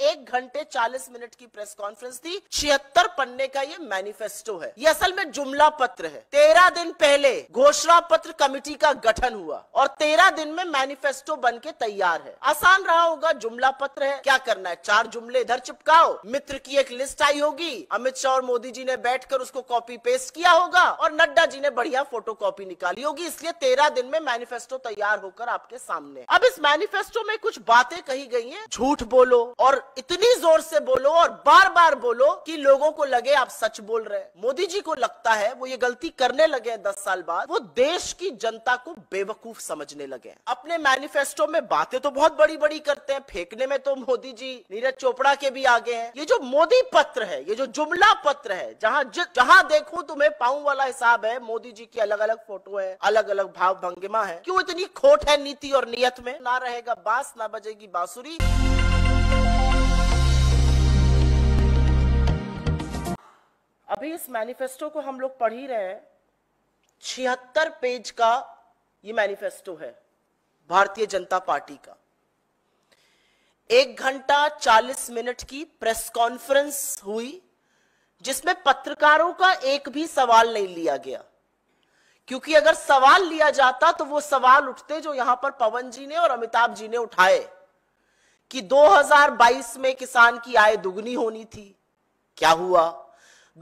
एक घंटे चालीस मिनट की प्रेस कॉन्फ्रेंस थी छिहत्तर पन्ने का ये मैनिफेस्टो है ये असल में जुमला पत्र है तेरह दिन पहले घोषणा पत्र कमिटी का गठन हुआ और तेरह दिन में मैनिफेस्टो बन के तैयार है आसान रहा होगा जुमला पत्र है क्या करना है चार जुमले इधर चिपकाओ मित्र की एक लिस्ट आई होगी अमित शाह और मोदी जी ने बैठ कर उसको कॉपी पेस्ट किया होगा और नड्डा जी ने बढ़िया फोटो कॉपी निकाली होगी इसलिए तेरह दिन में मैनिफेस्टो तैयार होकर आपके सामने अब इस मैनिफेस्टो में कुछ बातें कही गई है झूठ बोलो और इतनी जोर से बोलो और बार बार बोलो कि लोगों को लगे आप सच बोल रहे हैं मोदी जी को लगता है वो ये गलती करने लगे हैं दस साल बाद वो देश की जनता को बेवकूफ समझने लगे हैं अपने मैनिफेस्टो में बातें तो बहुत बड़ी बड़ी करते हैं फेंकने में तो मोदी जी नीरज चोपड़ा के भी आगे हैं ये जो मोदी पत्र है ये जो जुमला पत्र है जहाँ जहाँ देखो तुम्हें पाऊ वाला हिसाब है मोदी जी की अलग अलग फोटो है अलग अलग भाव भंगिमा है क्यों इतनी खोट है नीति और नियत में ना रहेगा बांस ना बजेगी बांसुरी अभी इस मैनिफेस्टो को हम लोग पढ़ ही रहे हैं छिहत्तर पेज का ये मैनिफेस्टो है भारतीय जनता पार्टी का एक घंटा चालीस मिनट की प्रेस कॉन्फ्रेंस हुई जिसमें पत्रकारों का एक भी सवाल नहीं लिया गया क्योंकि अगर सवाल लिया जाता तो वो सवाल उठते जो यहां पर पवन जी ने और अमिताभ जी ने उठाए कि 2022 में किसान की आय दुगनी होनी थी क्या हुआ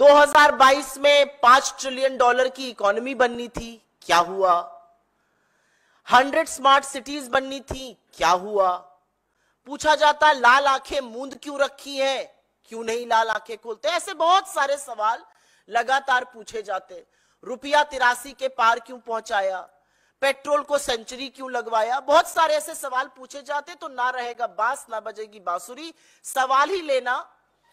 2022 में पांच ट्रिलियन डॉलर की इकोनॉमी बननी थी क्या हुआ हंड्रेड स्मार्ट सिटीज बननी थी क्या हुआ पूछा जाता है लाल आंखें मूंद क्यों रखी है क्यों नहीं लाल आंखें खोलते ऐसे बहुत सारे सवाल लगातार पूछे जाते रुपया तिरासी के पार क्यों पहुंचाया पेट्रोल को सेंचुरी क्यों लगवाया बहुत सारे ऐसे सवाल पूछे जाते तो ना रहेगा बांस ना बजेगी बांसुरी सवाल ही लेना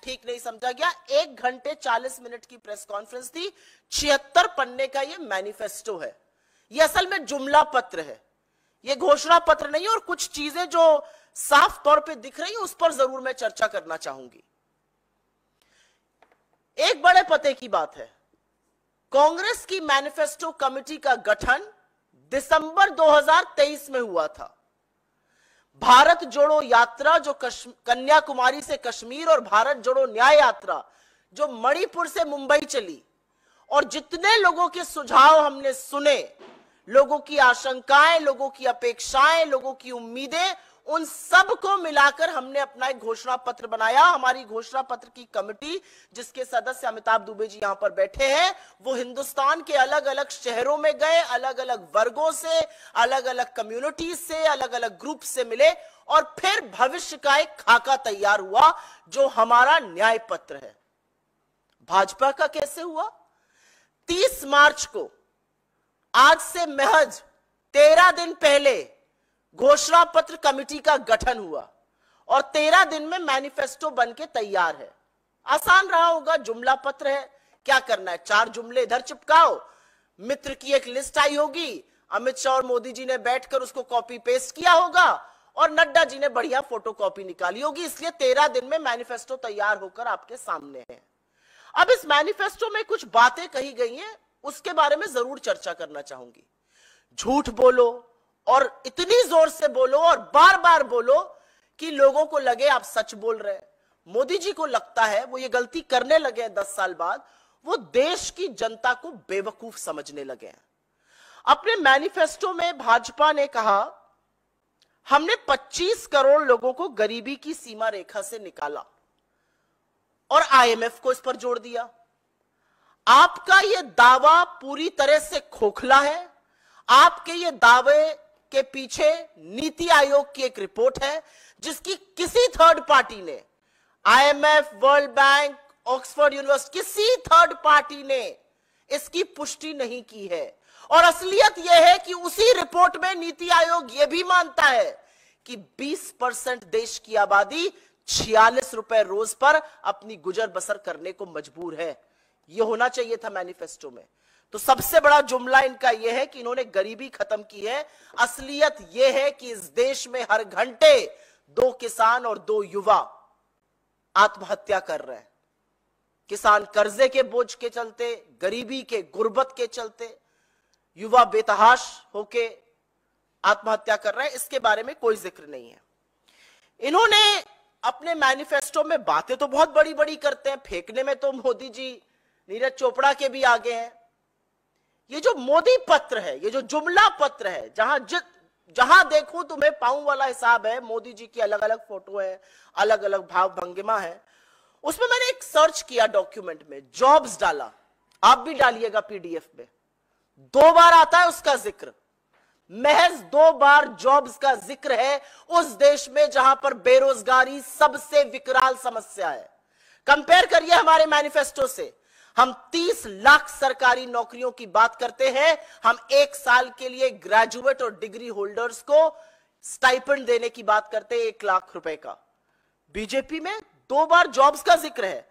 ठीक नहीं समझा गया एक घंटे चालीस मिनट की प्रेस कॉन्फ्रेंस थी छिहत्तर पन्ने का ये मैनिफेस्टो है ये असल में जुमला पत्र है ये घोषणा पत्र नहीं और कुछ चीजें जो साफ तौर पे दिख रही है उस पर जरूर मैं चर्चा करना चाहूंगी एक बड़े पते की बात है कांग्रेस की मैनिफेस्टो कमेटी का गठन दिसंबर 2023 में हुआ था भारत जोड़ो यात्रा जो कन्याकुमारी से कश्मीर और भारत जोड़ो न्याय यात्रा जो मणिपुर से मुंबई चली और जितने लोगों के सुझाव हमने सुने लोगों की आशंकाएं लोगों की अपेक्षाएं लोगों की उम्मीदें उन सब को मिलाकर हमने अपना एक घोषणा पत्र बनाया हमारी घोषणा पत्र की कमिटी जिसके सदस्य अमिताभ दुबे जी यहां पर बैठे हैं वो हिंदुस्तान के अलग अलग शहरों में गए अलग अलग वर्गों से अलग अलग कम्युनिटी से अलग अलग ग्रुप से मिले और फिर भविष्य का एक खाका तैयार हुआ जो हमारा न्याय पत्र है भाजपा का कैसे हुआ तीस मार्च को आज से महज तेरह दिन पहले घोषणा पत्र कमिटी का गठन हुआ और तेरह दिन में मैनिफेस्टो बन के तैयार है आसान रहा होगा जुमला पत्र है क्या करना है चार जुमले इधर चिपकाओ मित्र की एक लिस्ट आई होगी अमित शाह और मोदी जी ने बैठकर उसको कॉपी पेस्ट किया होगा और नड्डा जी ने बढ़िया फोटो कॉपी निकाली होगी इसलिए तेरह दिन में मैनिफेस्टो तैयार होकर आपके सामने है अब इस मैनिफेस्टो में कुछ बातें कही गई हैं उसके बारे में जरूर चर्चा करना चाहूंगी झूठ बोलो और इतनी जोर से बोलो और बार बार बोलो कि लोगों को लगे आप सच बोल रहे हैं मोदी जी को लगता है वो ये गलती करने लगे हैं दस साल बाद वो देश की जनता को बेवकूफ समझने लगे हैं अपने मैनिफेस्टो में भाजपा ने कहा हमने 25 करोड़ लोगों को गरीबी की सीमा रेखा से निकाला और आईएमएफ को इस पर जोड़ दिया आपका यह दावा पूरी तरह से खोखला है आपके ये दावे के पीछे नीति आयोग की एक रिपोर्ट है जिसकी किसी थर्ड पार्टी ने IMF, world bank Oxford university किसी थर्ड पार्टी ने इसकी पुष्टि नहीं की है और असलियत यह है कि उसी रिपोर्ट में नीति आयोग यह भी मानता है कि 20 परसेंट देश की आबादी छियालीस रुपए रोज पर अपनी गुजर बसर करने को मजबूर है ये होना चाहिए था मैनिफेस्टो में तो सबसे बड़ा जुमला इनका यह है कि इन्होंने गरीबी खत्म की है असलियत यह है कि इस देश में हर घंटे दो किसान और दो युवा आत्महत्या कर रहे हैं किसान कर्जे के बोझ के चलते गरीबी के गुर्बत के चलते युवा बेतहाश होके आत्महत्या कर रहे हैं इसके बारे में कोई जिक्र नहीं है इन्होंने अपने मैनिफेस्टो में बातें तो बहुत बड़ी बड़ी करते हैं फेंकने में तो मोदी जी नीरज चोपड़ा के भी आगे हैं ये जो मोदी पत्र है ये जो जुमला पत्र है जहां जित जहां देखूं तुम्हें तो पाऊं वाला हिसाब है मोदी जी की अलग अलग फोटो है अलग अलग भाव भंगिमा है उसमें मैंने एक सर्च किया डॉक्यूमेंट में जॉब्स डाला आप भी डालिएगा पीडीएफ में दो बार आता है उसका जिक्र महज दो बार जॉब्स का जिक्र है उस देश में जहां पर बेरोजगारी सबसे विकराल समस्या है कंपेयर करिए हमारे मैनिफेस्टो से हम 30 लाख सरकारी नौकरियों की बात करते हैं हम एक साल के लिए ग्रेजुएट और डिग्री होल्डर्स को स्टाइपेंड देने की बात करते हैं एक लाख रुपए का बीजेपी में दो बार जॉब्स का जिक्र है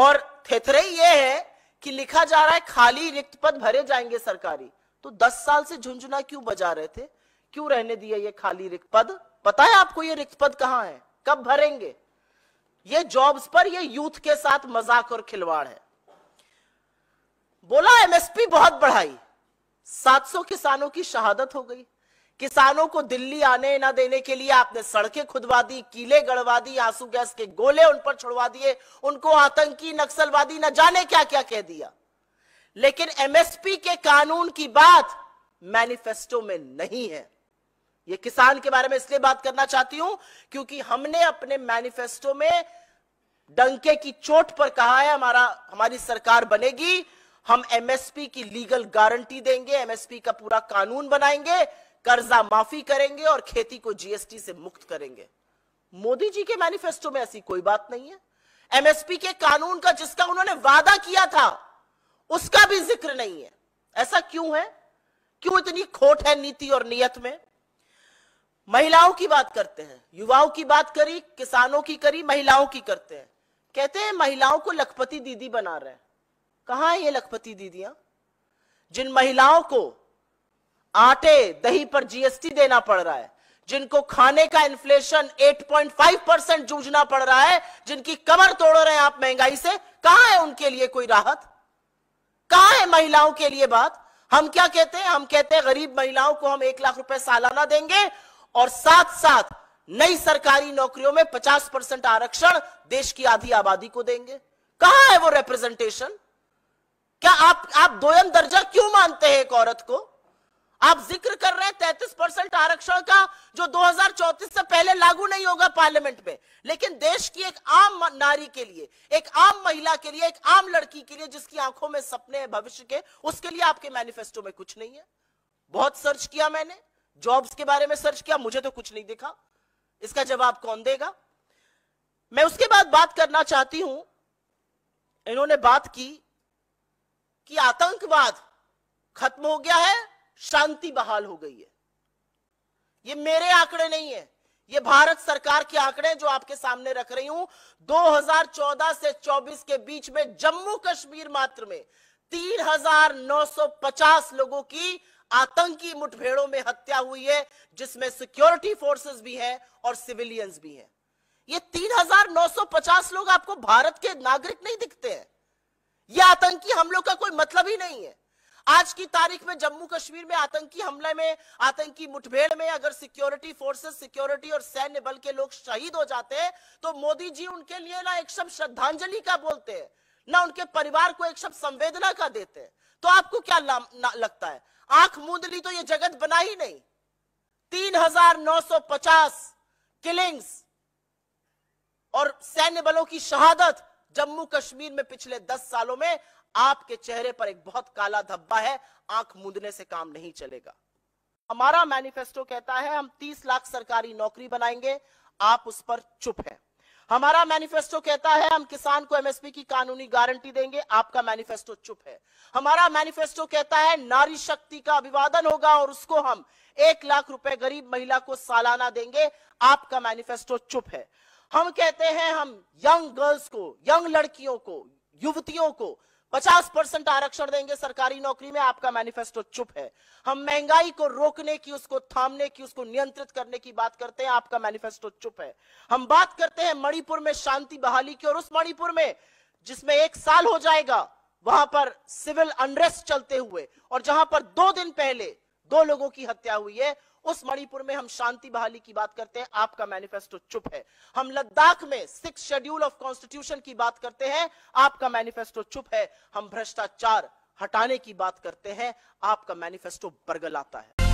और थेथरे ये है कि लिखा जा रहा है खाली रिक्त पद भरे जाएंगे सरकारी तो 10 साल से झुंझुना क्यों बजा रहे थे क्यों रहने दिया ये खाली रिक्त पद पता है आपको ये रिक्त पद कहां है कब भरेंगे ये जॉब्स पर ये यूथ के साथ मजाक और खिलवाड़ है बहुत बढ़ाई 700 किसानों की शहादत हो गई किसानों को दिल्ली आने ना देने के लिए आपने सड़कें खुदवा दी कीले गड़वा दी आंसू गैस के गोले उन पर छुड़वा दिए उनको आतंकी नक्सलवादी न जाने क्या क्या कह दिया लेकिन एमएसपी के कानून की बात मैनिफेस्टो में नहीं है ये किसान के बारे में इसलिए बात करना चाहती हूं क्योंकि हमने अपने मैनिफेस्टो में डंके की चोट पर कहा है हमारा हमारी सरकार बनेगी हम एमएसपी की लीगल गारंटी देंगे एमएसपी का पूरा कानून बनाएंगे कर्जा माफी करेंगे और खेती को जीएसटी से मुक्त करेंगे मोदी जी के मैनिफेस्टो में ऐसी कोई बात नहीं है एमएसपी के कानून का जिसका उन्होंने वादा किया था उसका भी जिक्र नहीं है ऐसा क्यों है क्यों इतनी खोट है नीति और नियत में महिलाओं की बात करते हैं युवाओं की बात करी किसानों की करी महिलाओं की करते हैं कहते हैं महिलाओं को लखपति दीदी बना रहे हैं कहा ये लखपति दीदियां जिन महिलाओं को आटे दही पर जीएसटी देना पड़ रहा है जिनको खाने का इन्फ्लेशन 8.5 परसेंट जूझना पड़ रहा है जिनकी कमर तोड़ रहे हैं आप महंगाई से कहा है उनके लिए कोई राहत कहा है महिलाओं के लिए बात हम क्या कहते हैं हम कहते हैं गरीब महिलाओं को हम एक लाख रुपए सालाना देंगे और साथ साथ नई सरकारी नौकरियों में 50 परसेंट आरक्षण देश की आधी आबादी को देंगे कहा है वो रिप्रेजेंटेशन क्या आप आप दोयम दर्जा क्यों मानते हैं एक औरत को आप जिक्र कर रहे हैं तैतीस परसेंट आरक्षण का जो 2034 से पहले लागू नहीं होगा पार्लियामेंट में लेकिन देश की एक आम नारी के लिए एक आम महिला के लिए एक आम लड़की के लिए जिसकी आंखों में सपने हैं भविष्य के उसके लिए आपके मैनिफेस्टो में कुछ नहीं है बहुत सर्च किया मैंने जॉब्स के बारे में सर्च किया मुझे तो कुछ नहीं दिखा इसका जवाब कौन देगा मैं उसके बाद बात करना चाहती हूं इन्होंने बात की कि आतंकवाद खत्म हो गया है शांति बहाल हो गई है ये मेरे आंकड़े नहीं है ये भारत सरकार के आंकड़े जो आपके सामने रख रही हूं 2014 से 24 के बीच में जम्मू कश्मीर मात्र में 3,950 लोगों की आतंकी मुठभेड़ों में हत्या हुई है जिसमें सिक्योरिटी फोर्सेस भी हैं और सिविलियंस भी हैं ये 3,950 लोग आपको भारत के नागरिक नहीं दिखते हैं ये आतंकी हमलों का कोई मतलब ही नहीं है आज की तारीख में जम्मू कश्मीर में आतंकी हमले में आतंकी मुठभेड़ में अगर सिक्योरिटी फोर्सेस सिक्योरिटी और सैन्य बल के लोग शहीद हो जाते हैं तो मोदी जी उनके लिए ना एक शब्द श्रद्धांजलि का बोलते हैं ना उनके परिवार को एक शब्द संवेदना का देते हैं तो आपको क्या लगता है आंख मूंद ली तो ये जगत बना ही नहीं तीन हजार नौ सौ पचास किलिंग्स और सैन्य बलों की शहादत जम्मू कश्मीर में पिछले दस सालों में आपके चेहरे पर एक बहुत काला धब्बा है आंख मूंदने से काम नहीं चलेगा हमारा मैनिफेस्टो कहता है हम 30 लाख सरकारी नौकरी बनाएंगे आप उस पर चुप हैं हमारा मैनिफेस्टो कहता है हम किसान को एमएसपी की कानूनी गारंटी देंगे आपका मैनिफेस्टो चुप है हमारा मैनिफेस्टो कहता है नारी शक्ति का अभिवादन होगा और उसको हम एक लाख रुपए गरीब महिला को सालाना देंगे आपका मैनिफेस्टो चुप है हम कहते हैं हम यंग गर्ल्स को यंग लड़कियों को युवतियों को 50 परसेंट आरक्षण देंगे सरकारी नौकरी में आपका मैनिफेस्टो चुप है हम महंगाई को रोकने की उसको थामने की उसको नियंत्रित करने की बात करते हैं आपका मैनिफेस्टो चुप है हम बात करते हैं मणिपुर में शांति बहाली की और उस मणिपुर में जिसमें एक साल हो जाएगा वहां पर सिविल अनरेस्ट चलते हुए और जहां पर दो दिन पहले दो लोगों की हत्या हुई है उस मणिपुर में हम शांति बहाली की बात करते हैं आपका मैनिफेस्टो चुप है हम लद्दाख में सिक्स शेड्यूल ऑफ कॉन्स्टिट्यूशन की बात करते हैं आपका मैनिफेस्टो चुप है हम भ्रष्टाचार हटाने की बात करते हैं आपका मैनिफेस्टो बरगलाता है